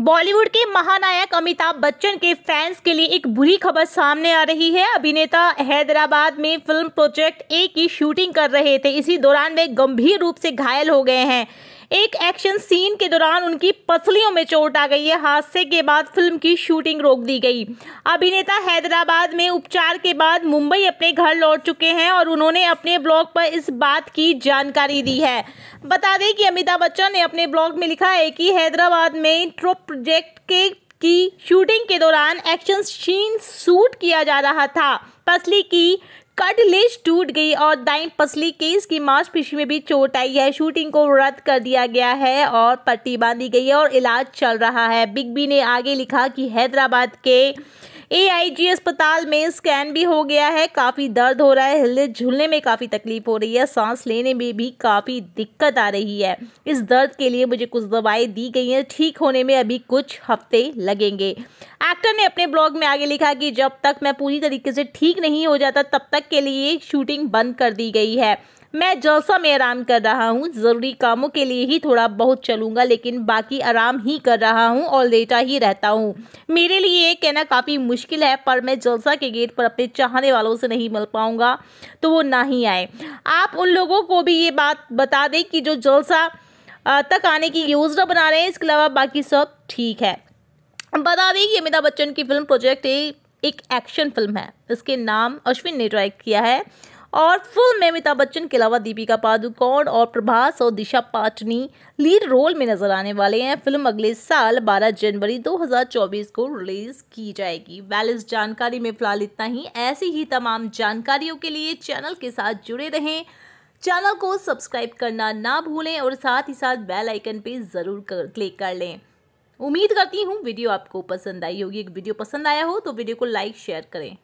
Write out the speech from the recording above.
बॉलीवुड के महानायक अमिताभ बच्चन के फैंस के लिए एक बुरी खबर सामने आ रही है अभिनेता हैदराबाद में फिल्म प्रोजेक्ट ए की शूटिंग कर रहे थे इसी दौरान वे गंभीर रूप से घायल हो गए हैं एक एक्शन सीन के दौरान उनकी पसलियों में चोट आ गई है हादसे के बाद फिल्म की शूटिंग रोक दी गई अभिनेता हैदराबाद में उपचार के बाद मुंबई अपने घर लौट चुके हैं और उन्होंने अपने ब्लॉग पर इस बात की जानकारी दी है बता दें कि अमिताभ बच्चन ने अपने ब्लॉग में लिखा है कि हैदराबाद में ट्रो प्रोजेक्ट के की शूटिंग के दौरान एक्शन सीन शूट किया जा रहा था पसली की कट लिस्ट टूट गई और दाई पसली केस की मांसपेशी में भी चोट आई है शूटिंग को रद्द कर दिया गया है और पट्टी बांधी गई है और इलाज चल रहा है बिग बी ने आगे लिखा कि हैदराबाद के एआईजी अस्पताल में स्कैन भी हो गया है काफ़ी दर्द हो रहा है हिलने झुलने में काफ़ी तकलीफ हो रही है सांस लेने में भी काफ़ी दिक्कत आ रही है इस दर्द के लिए मुझे कुछ दवाएं दी गई हैं ठीक होने में अभी कुछ हफ्ते लगेंगे एक्टर ने अपने ब्लॉग में आगे लिखा कि जब तक मैं पूरी तरीके से ठीक नहीं हो जाता तब तक के लिए शूटिंग बंद कर दी गई है मैं जलसा में आराम कर रहा हूँ ज़रूरी कामों के लिए ही थोड़ा बहुत चलूँगा लेकिन बाकी आराम ही कर रहा हूँ और लेटा ही रहता हूँ मेरे लिए ये कहना काफ़ी मुश्किल है पर मैं जलसा के गेट पर अपने चाहने वालों से नहीं मिल पाऊँगा तो वो ना ही आए आप उन लोगों को भी ये बात बता दें कि जो जलसा तक आने की योजना बना रहे हैं इसके अलावा बाकी सब ठीक है बता दें कि अमिताभ बच्चन की फिल्म प्रोजेक्ट एक एक्शन फिल्म है इसके नाम अश्विन ने डायरेक्ट किया है और फिल्म में अमिताभ बच्चन के अलावा दीपिका पादुकोण और प्रभास और दिशा पाटनी लीड रोल में नजर आने वाले हैं फिल्म अगले साल 12 जनवरी 2024 को रिलीज की जाएगी वैल इस जानकारी में फिलहाल इतना ही ऐसी ही तमाम जानकारियों के लिए चैनल के साथ जुड़े रहें चैनल को सब्सक्राइब करना ना भूलें और साथ ही साथ बेल आइकन पर ज़रूर कर, क्लिक कर लें उम्मीद करती हूँ वीडियो आपको पसंद आई होगी वीडियो पसंद आया हो तो वीडियो को लाइक शेयर करें